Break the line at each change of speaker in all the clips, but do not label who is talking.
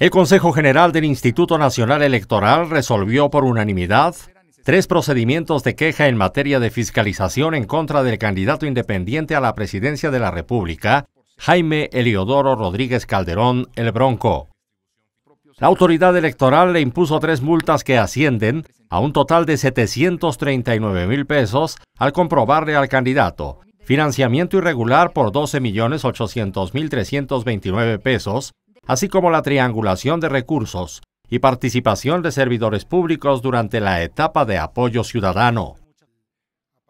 El Consejo General del Instituto Nacional Electoral resolvió por unanimidad tres procedimientos de queja en materia de fiscalización en contra del candidato independiente a la presidencia de la República, Jaime Eliodoro Rodríguez Calderón, el Bronco. La autoridad electoral le impuso tres multas que ascienden a un total de 739 mil pesos al comprobarle al candidato financiamiento irregular por 12.800.329 pesos así como la triangulación de recursos y participación de servidores públicos durante la etapa de apoyo ciudadano.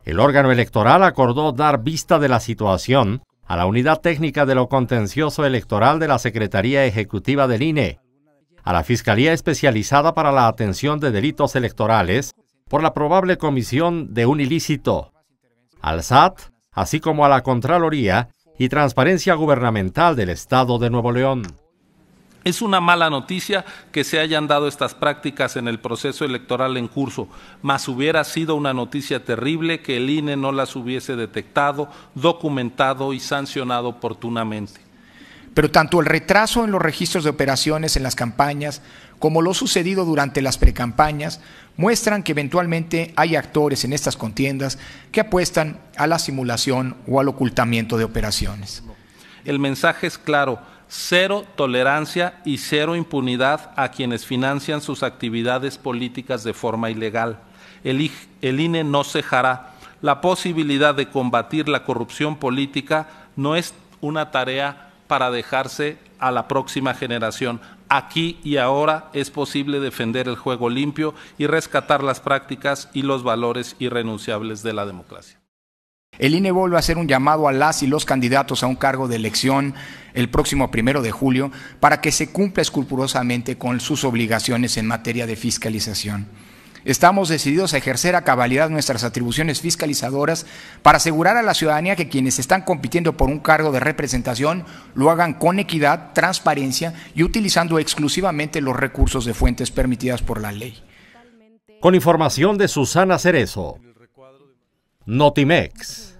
El órgano electoral acordó dar vista de la situación a la Unidad Técnica de lo Contencioso Electoral de la Secretaría Ejecutiva del INE, a la Fiscalía Especializada para la Atención de Delitos Electorales por la probable comisión de un ilícito, al SAT, así como a la Contraloría y Transparencia Gubernamental del Estado de Nuevo León.
Es una mala noticia que se hayan dado estas prácticas en el proceso electoral en curso, mas hubiera sido una noticia terrible que el INE no las hubiese detectado, documentado y sancionado oportunamente.
Pero tanto el retraso en los registros de operaciones en las campañas como lo sucedido durante las precampañas muestran que eventualmente hay actores en estas contiendas que apuestan a la simulación o al ocultamiento de operaciones.
El mensaje es claro, cero tolerancia y cero impunidad a quienes financian sus actividades políticas de forma ilegal. El, INE no cejará. La posibilidad de combatir la corrupción política no es una tarea para dejarse a la próxima generación. Aquí y ahora es posible defender el juego limpio y rescatar las prácticas y los valores irrenunciables de la democracia.
El INE vuelve a hacer un llamado a las y los candidatos a un cargo de elección el próximo primero de julio para que se cumpla escrupulosamente con sus obligaciones en materia de fiscalización. Estamos decididos a ejercer a cabalidad nuestras atribuciones fiscalizadoras para asegurar a la ciudadanía que quienes están compitiendo por un cargo de representación lo hagan con equidad, transparencia y utilizando exclusivamente los recursos de fuentes permitidas por la ley. Con información de Susana Cerezo.
Notimex.